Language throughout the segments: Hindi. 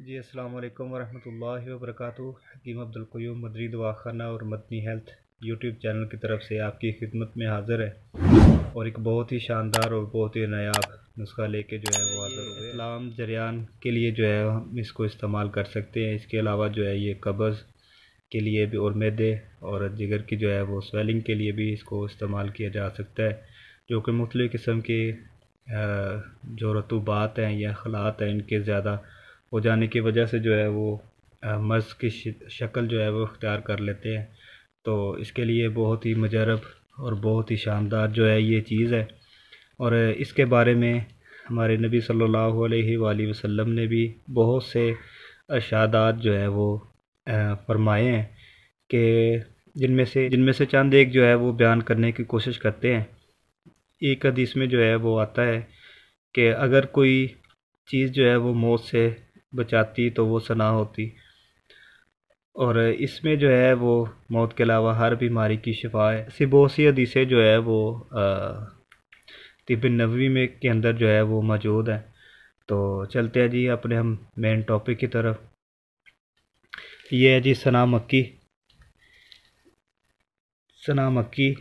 जी अस्सलाम वालेकुम वरहमतुल्लाहि वबरकातु हकीम अब्दुल क़य्यूम दवाखाना और मदनी हेल्थ यूट्यूब चैनल की तरफ से आपकी खिदमत में हाज़िर है और एक बहुत ही शानदार और बहुत ही नायाब नुस्खा लेके जो है वो हाज़िर हो इस्लाम जरियान के लिए जो है हम इसको इस्तेमाल कर सकते हैं इसके अलावा जो है ये कब्ज़ के लिए भी और मैदे और जिगर की जो है वो स्वेलिंग के लिए भी इसको इस्तेमाल किया जा सकता है जो कि मुख्तु किस्म के जो रतूबात हैं या खलात हैं इनके ज़्यादा हो जाने की वजह से जो है वो मर्ज़ की शक्ल जो है वो अख्तियार कर लेते हैं तो इसके लिए बहुत ही मजरब और बहुत ही शानदार जो है ये चीज़ है और इसके बारे में हमारे नबी सल्लल्लाहु अलैहि वसल्लम ने भी बहुत से अशादात जो है वो फरमाए हैं कि जिनमें से जिनमें से चंद एक जो है वो बयान करने की कोशिश करते हैं एक हदीस में जो है वो आता है कि अगर कोई चीज़ जो है वो मौत से बचाती तो वो सना होती और इसमें जो है वो मौत के अलावा हर बीमारी की शफा है ऐसी बहुत सी हदीसें जो है वो तिब नबी में के अंदर जो है वो मौजूद हैं तो चलते हैं जी अपने हम मेन टॉपिक की तरफ ये है जी सना मक्की सना मक्की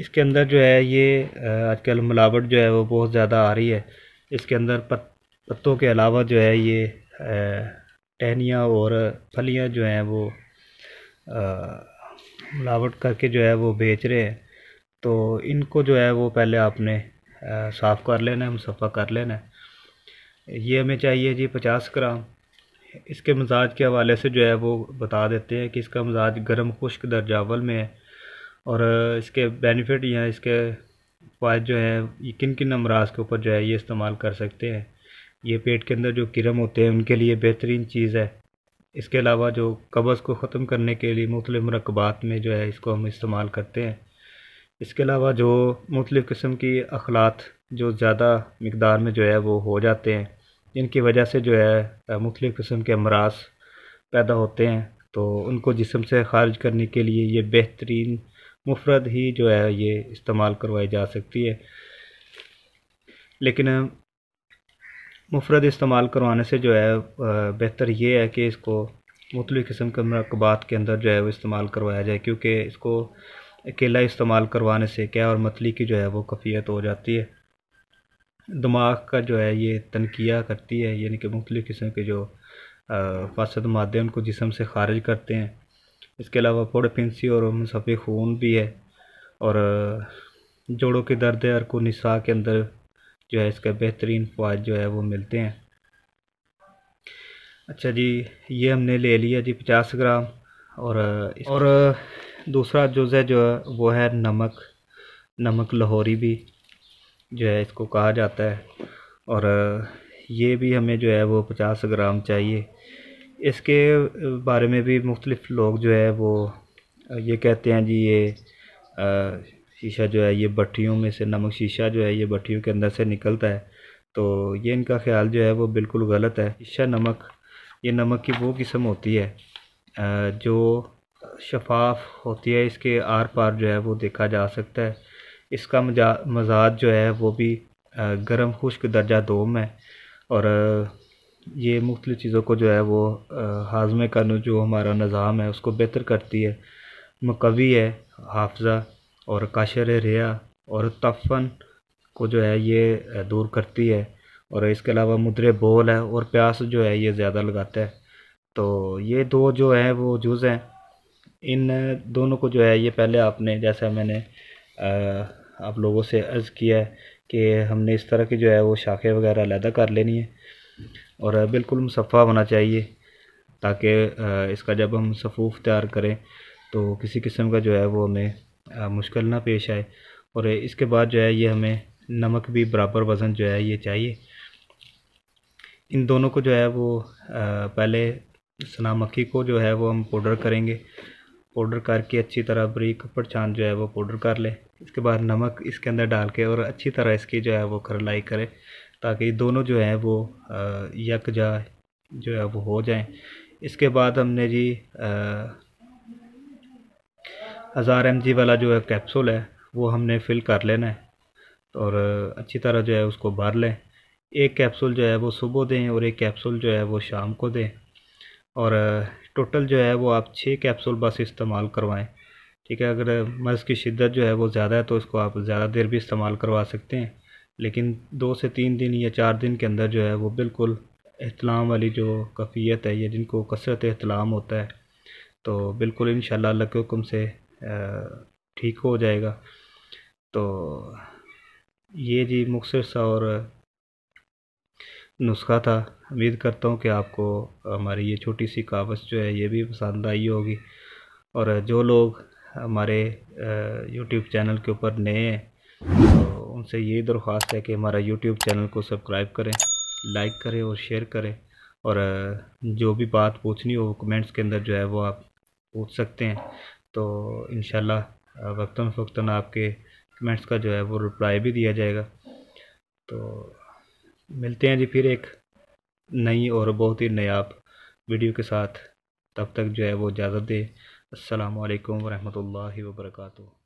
इसके अंदर जो है ये आजकल मिलावट जो है वो बहुत ज़्यादा आ रही है इसके अंदर पत, पत्तों के अलावा जो है ये टहनियाँ और फलियाँ जो हैं वो मिलावट करके जो है वो बेच रहे हैं तो इनको जो है वो पहले आपने साफ़ कर लेना है मुसफ़ा कर लेना है ये हमें चाहिए जी पचास ग्राम इसके मिजाज के हवाले से जो है वो बता देते हैं कि इसका मिजाज गर्म खुश्क दर्जावल में है और इसके बेनिफिट या इसके फ़ायद जो हैं किन किन अमराज के ऊपर जो है ये इस्तेमाल कर सकते हैं ये पेट के अंदर जो किरम होते हैं उनके लिए बेहतरीन चीज़ है इसके अलावा जो कब्ज़ को ख़त्म करने के लिए मुख्तु मरकबात में जो है इसको हम इस्तेमाल करते हैं इसके अलावा जो मुख्तु किस्म की अखलात जो ज़्यादा मकदार में जो है वो हो जाते हैं जिनकी वजह से जो है मुख्तु किस्म के अमराज पैदा होते हैं तो उनको जिसम से खारिज करने के लिए ये बेहतरीन मुफरद ही जो है ये इस्तेमाल करवाई जा सकती है लेकिन मुफरत इस्तेमाल करवाने से जो है बेहतर ये है कि इसको मुख्तु किस्म के मरकबात के अंदर जो है वो इस्तेमाल करवाया जाए क्योंकि इसको अकेला इस्तेमाल करवाने से क्या और मतली की जो है वो कफ़ीत हो जाती है दिमाग का जो है ये तनकिया करती है यानी कि मुख्तु किस्म के जो फासद मादे उनको जिसम से खारिज करते हैं इसके अलावा फिंसी और मुसफ़ी खून भी है और जोड़ों के दर्द और को निसा के अंदर जो है इसका बेहतरीन फायद जो है वो मिलते हैं अच्छा जी ये हमने ले लिया जी पचास ग्राम और और दूसरा जुज़ है जो है वो है नमक नमक लाहौरी भी जो है इसको कहा जाता है और ये भी हमें जो है वो पचास ग्राम चाहिए इसके बारे में भी मुख्तलिफ़ लोग जो है वो ये कहते हैं जी ये शीशा जो है ये भट्टियों में से नमक शीशा जो है ये भट्टियों के अंदर से निकलता है तो ये इनका ख्याल जो है वो बिल्कुल गलत है शीशा नमक ये नमक की वो किस्म होती है जो शफाफ होती है इसके आर पार जो है वो देखा जा सकता है इसका मजा मजाद जो है वो भी गर्म खुश्क दर्जा दोम है और ये मुख्तु चीज़ों को जो है वो हाजमे का जो हमारा निज़ाम है उसको बेहतर करती है मकवी है हाफजा और काशर रिया और तफन को जो है ये दूर करती है और इसके अलावा मुद्रे बोल है और प्यास जो है ये ज़्यादा लगाता है तो ये दो जो हैं वो जूज़ हैं इन दोनों को जो है ये पहले आपने जैसा मैंने आप लोगों से अर्ज़ किया है कि हमने इस तरह की जो है वो शाखें वगैरह अलहदा कर लेनी है और बिल्कुल मुसफ़ा होना चाहिए ताकि इसका जब हम सफ़ूफ तैयार करें तो किसी किस्म का जो है वो हमें मुश्किल ना पेश आए और इसके बाद जो है ये हमें नमक भी बराबर वज़न जो है ये चाहिए इन दोनों को जो है वो पहले सना मक्खी को जो है वो हम पाउडर करेंगे पाउडर करके अच्छी तरह कपड़ छान जो है वो पाउडर कर लें इसके बाद नमक इसके अंदर डाल के और अच्छी तरह इसकी जो है वो खरलाई करें ताकि दोनों जो है वो यकजा जो है वो हो जाएं इसके बाद हमने जी हज़ार एम वाला जो है कैप्सूल है वो हमने फिल कर लेना है और अच्छी तरह जो है उसको भर लें एक कैप्सूल जो है वो सुबह दें और एक कैप्सूल जो है वो शाम को दें और टोटल जो है वो आप छः कैप्सूल बस इस्तेमाल करवाएं ठीक है अगर मर्ज़ की शिद्दत जो है वो ज़्यादा है तो इसको आप ज़्यादा देर भी इस्तेमाल करवा सकते हैं लेकिन दो से तीन दिन या चार दिन के अंदर जो है वो बिल्कुल अहतलाम वाली जो कफ़ीत है या जिनको कसरत अहतलाम होता है तो बिल्कुल इन शाला के हुक्म से ठीक हो जाएगा तो ये जी मुख्तर सा और नुस्खा था उम्मीद करता हूँ कि आपको हमारी ये छोटी सी कावस जो है ये भी पसंद आई होगी और जो लोग हमारे यूट्यूब चैनल के ऊपर नए हैं तो उनसे यही दरख्वास्त है कि हमारा यूट्यूब चैनल को सब्सक्राइब करें लाइक करें और शेयर करें और जो भी बात पूछनी हो कमेंट्स के अंदर जो है वो आप पूछ सकते हैं तो इन वक्ता फ़ुक्ता आपके कमेंट्स का जो है वो रिप्लाई भी दिया जाएगा तो मिलते हैं जी फिर एक नई और बहुत ही नयाब वीडियो के साथ तब तक जो है वो इजाज़त दे असलकम वरहमल वर्का